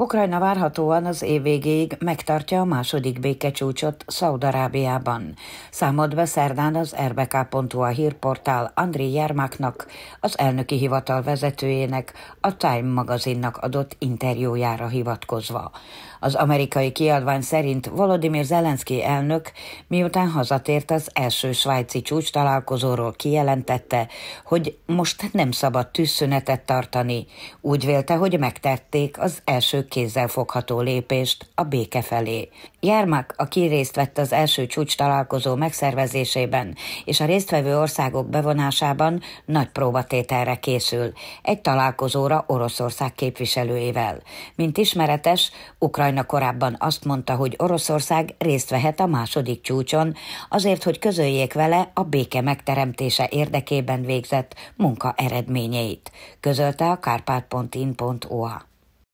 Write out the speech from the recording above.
Ukrajna várhatóan az év végéig megtartja a második békecsúcsot Szaudarábiában. Számolt be szerdán az rbk.hu a hírportál Andri Jermáknak, az elnöki hivatal vezetőjének, a Time magazinnak adott interjújára hivatkozva. Az amerikai kiadvány szerint Volodymyr Zelenszky elnök miután hazatért az első svájci csúcs találkozóról kijelentette, hogy most nem szabad tűzszünetet tartani. Úgy vélte, hogy megtették az első fogható lépést a béke felé. Jermak, aki részt vett az első csúcs találkozó megszervezésében és a résztvevő országok bevonásában nagy próbatételre készül, egy találkozóra Oroszország képviselőivel. Mint ismeretes, Ukrajna korábban azt mondta, hogy Oroszország részt vehet a második csúcson, azért, hogy közöljék vele a béke megteremtése érdekében végzett munka eredményeit, közölte a kárpát.in.oa.